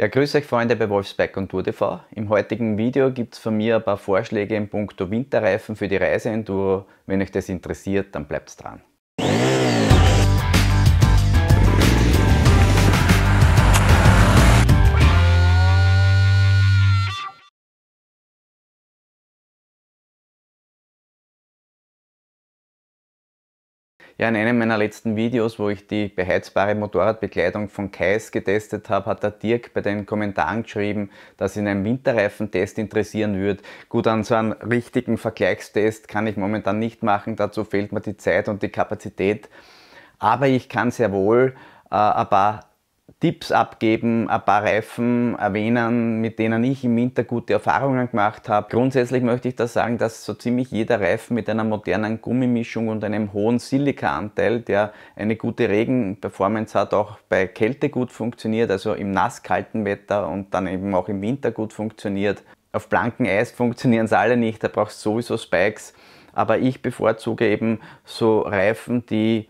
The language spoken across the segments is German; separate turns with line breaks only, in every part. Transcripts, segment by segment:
Ja, grüß euch Freunde bei Wolfsbike und Tour TV. Im heutigen Video gibt es von mir ein paar Vorschläge in puncto Winterreifen für die reise Reiseenduro. Wenn euch das interessiert, dann bleibt dran. Ja, in einem meiner letzten Videos, wo ich die beheizbare Motorradbekleidung von Kais getestet habe, hat der Dirk bei den Kommentaren geschrieben, dass ihn ein Winterreifentest interessieren würde. Gut, an so einem richtigen Vergleichstest kann ich momentan nicht machen, dazu fehlt mir die Zeit und die Kapazität. Aber ich kann sehr wohl äh, ein paar Tipps abgeben, ein paar Reifen erwähnen, mit denen ich im Winter gute Erfahrungen gemacht habe. Grundsätzlich möchte ich da sagen, dass so ziemlich jeder Reifen mit einer modernen Gummimischung und einem hohen Silikaanteil, der eine gute Regenperformance hat, auch bei Kälte gut funktioniert, also im nasskalten Wetter und dann eben auch im Winter gut funktioniert. Auf blanken Eis funktionieren sie alle nicht, da brauchst du sowieso Spikes. Aber ich bevorzuge eben so Reifen, die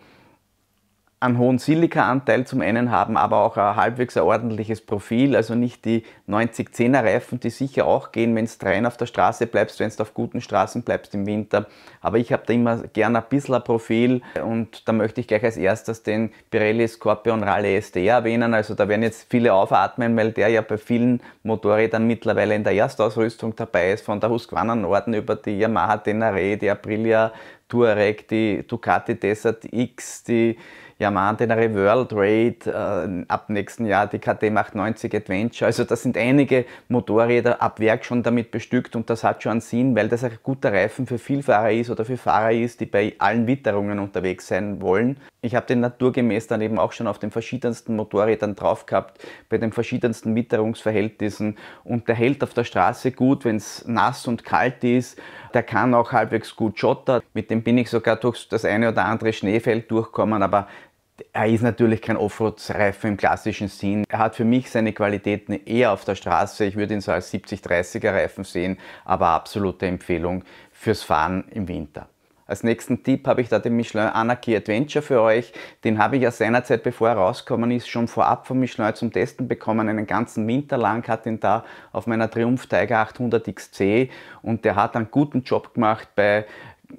einen hohen Silikaanteil zum einen haben, aber auch ein halbwegs ein ordentliches Profil, also nicht die 90-10er Reifen, die sicher auch gehen, wenn es rein auf der Straße bleibst, wenn du auf guten Straßen bleibst im Winter. Aber ich habe da immer gern ein bisschen ein Profil und da möchte ich gleich als erstes den Pirelli Scorpion Rally SDR erwähnen. Also da werden jetzt viele aufatmen, weil der ja bei vielen Motorrädern mittlerweile in der Erstausrüstung dabei ist, von der Husqvarna Norden über die Yamaha Tenere, die Aprilia Touareg, die Ducati Desert X, die ja Monetary World Rate, äh, ab nächsten Jahr die KT 890 Adventure. Also da sind einige Motorräder ab Werk schon damit bestückt und das hat schon einen Sinn, weil das ein guter Reifen für Vielfahrer ist oder für Fahrer ist, die bei allen Witterungen unterwegs sein wollen. Ich habe den naturgemäß dann eben auch schon auf den verschiedensten Motorrädern drauf gehabt, bei den verschiedensten Witterungsverhältnissen und der hält auf der Straße gut, wenn es nass und kalt ist. Der kann auch halbwegs gut schottern. Mit dem bin ich sogar durch das eine oder andere Schneefeld durchkommen, aber er ist natürlich kein Offroad-Reifen im klassischen Sinn. Er hat für mich seine Qualitäten eher auf der Straße. Ich würde ihn so als 70-30er Reifen sehen, aber absolute Empfehlung fürs Fahren im Winter. Als nächsten Tipp habe ich da den Michelin Anarchy Adventure für euch. Den habe ich ja seinerzeit, bevor er rausgekommen ist, schon vorab von Michelin zum Testen bekommen. Einen ganzen Winter lang hat ihn da auf meiner Triumph Tiger 800 XC und der hat einen guten Job gemacht bei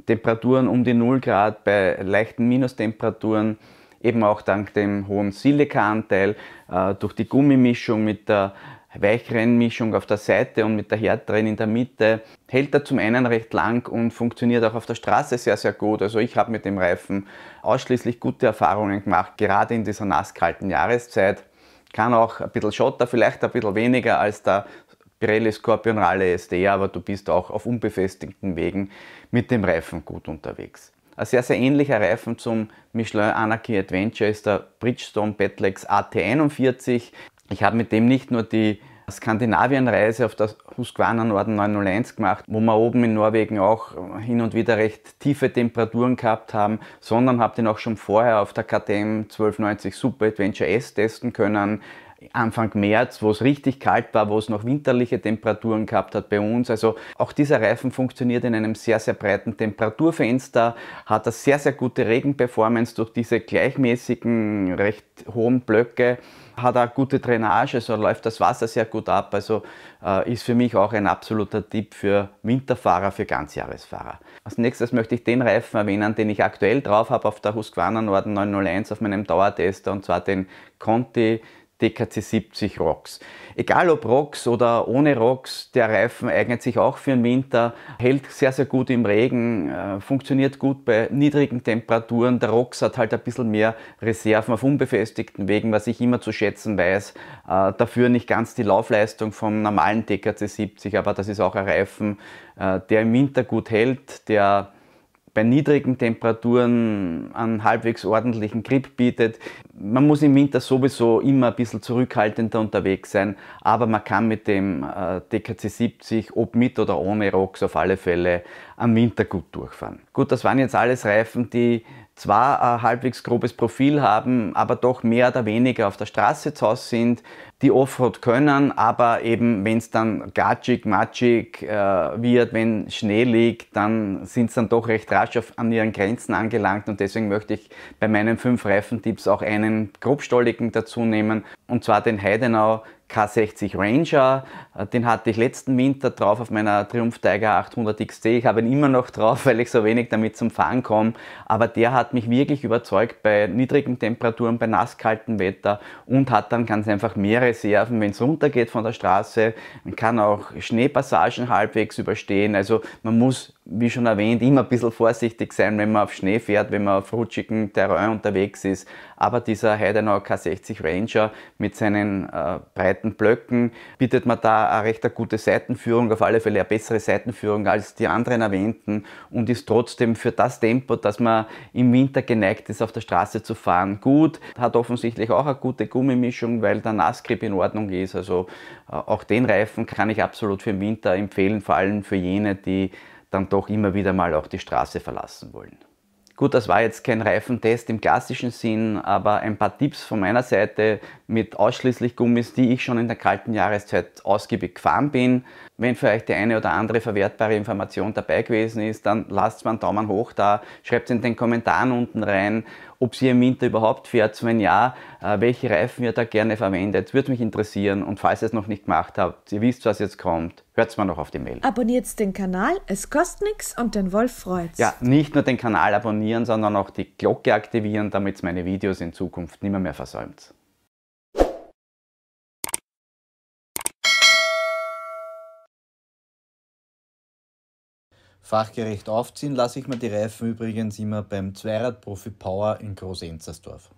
Temperaturen um die 0 Grad, bei leichten Minustemperaturen eben auch dank dem hohen Silikaanteil, äh, durch die Gummimischung mit der weicheren Mischung auf der Seite und mit der härteren in der Mitte, hält er zum einen recht lang und funktioniert auch auf der Straße sehr, sehr gut. Also ich habe mit dem Reifen ausschließlich gute Erfahrungen gemacht, gerade in dieser nasskalten Jahreszeit. Kann auch ein bisschen Schotter, vielleicht ein bisschen weniger als der Pirelli Scorpion Rale ST, aber du bist auch auf unbefestigten Wegen mit dem Reifen gut unterwegs. Ein sehr, sehr ähnlicher Reifen zum Michelin Anarchy Adventure ist der Bridgestone Petlex AT41. Ich habe mit dem nicht nur die Skandinavien-Reise auf das Husqvarna Norden 901 gemacht, wo wir oben in Norwegen auch hin und wieder recht tiefe Temperaturen gehabt haben, sondern habe den auch schon vorher auf der KTM 1290 Super Adventure S testen können. Anfang März, wo es richtig kalt war, wo es noch winterliche Temperaturen gehabt hat bei uns. Also auch dieser Reifen funktioniert in einem sehr, sehr breiten Temperaturfenster, hat eine sehr, sehr gute Regenperformance durch diese gleichmäßigen, recht hohen Blöcke, hat eine gute Drainage, so also läuft das Wasser sehr gut ab. Also äh, ist für mich auch ein absoluter Tipp für Winterfahrer, für Ganzjahresfahrer. Als nächstes möchte ich den Reifen erwähnen, den ich aktuell drauf habe auf der Husqvarna Norden 901 auf meinem Dauertester und zwar den Conti DKC 70 Rocks. Egal ob Rocks oder ohne Rocks, der Reifen eignet sich auch für den Winter, hält sehr, sehr gut im Regen, äh, funktioniert gut bei niedrigen Temperaturen. Der Rocks hat halt ein bisschen mehr Reserven auf unbefestigten Wegen, was ich immer zu schätzen weiß. Äh, dafür nicht ganz die Laufleistung vom normalen DKC 70, aber das ist auch ein Reifen, äh, der im Winter gut hält, der bei niedrigen Temperaturen einen halbwegs ordentlichen Grip bietet. Man muss im Winter sowieso immer ein bisschen zurückhaltender unterwegs sein, aber man kann mit dem äh, DKC 70, ob mit oder ohne Rocks, auf alle Fälle am Winter gut durchfahren. Gut, das waren jetzt alles Reifen, die zwar ein halbwegs grobes Profil haben, aber doch mehr oder weniger auf der Straße zu Hause sind, die Offroad können, aber eben wenn es dann gatschig, matschig äh, wird, wenn Schnee liegt, dann sind es dann doch recht rasch auf, an ihren Grenzen angelangt und deswegen möchte ich bei meinen fünf Reifentipps auch einen grobstolligen dazu nehmen und zwar den Heidenau K60 Ranger, äh, den hatte ich letzten Winter drauf auf meiner Triumph Tiger 800 XT. Ich habe ihn immer noch drauf, weil ich so wenig damit zum Fahren komme. Aber der hat mich wirklich überzeugt bei niedrigen Temperaturen, bei nasskaltem Wetter und hat dann ganz einfach mehr Reserven, wenn es runtergeht von der Straße. Man kann auch Schneepassagen halbwegs überstehen. Also man muss, wie schon erwähnt, immer ein bisschen vorsichtig sein, wenn man auf Schnee fährt, wenn man auf rutschigen Terrain unterwegs ist. Aber dieser Heidenau K60 Ranger mit seinen äh, breiten Blöcken bietet man da eine recht gute Seitenführung, auf alle Fälle eine bessere Seitenführung als die anderen erwähnten und ist trotzdem für das Tempo, dass man im Winter geneigt ist, auf der Straße zu fahren, gut. Hat offensichtlich auch eine gute Gummimischung, weil der Nassgrip in Ordnung ist. Also äh, auch den Reifen kann ich absolut für den Winter empfehlen, vor allem für jene, die dann doch immer wieder mal auch die Straße verlassen wollen. Gut, das war jetzt kein Reifentest im klassischen Sinn, aber ein paar Tipps von meiner Seite mit ausschließlich Gummis, die ich schon in der kalten Jahreszeit ausgiebig gefahren bin. Wenn für euch die eine oder andere verwertbare Information dabei gewesen ist, dann lasst mal einen Daumen hoch da, schreibt in den Kommentaren unten rein, ob sie im Winter überhaupt fährt, wenn ja, äh, welche Reifen ihr da gerne verwendet, würde mich interessieren und falls ihr es noch nicht gemacht habt, ihr wisst, was jetzt kommt, hört es mal noch auf die Mail. Abonniert den Kanal, es kostet nichts und den Wolf freut's. Ja, nicht nur den Kanal abonnieren, sondern auch die Glocke aktivieren, damit meine Videos in Zukunft nimmer mehr versäumt. Fachgerecht aufziehen lasse ich mir die Reifen übrigens immer beim Zweirad Profi Power in Groß-Enzersdorf.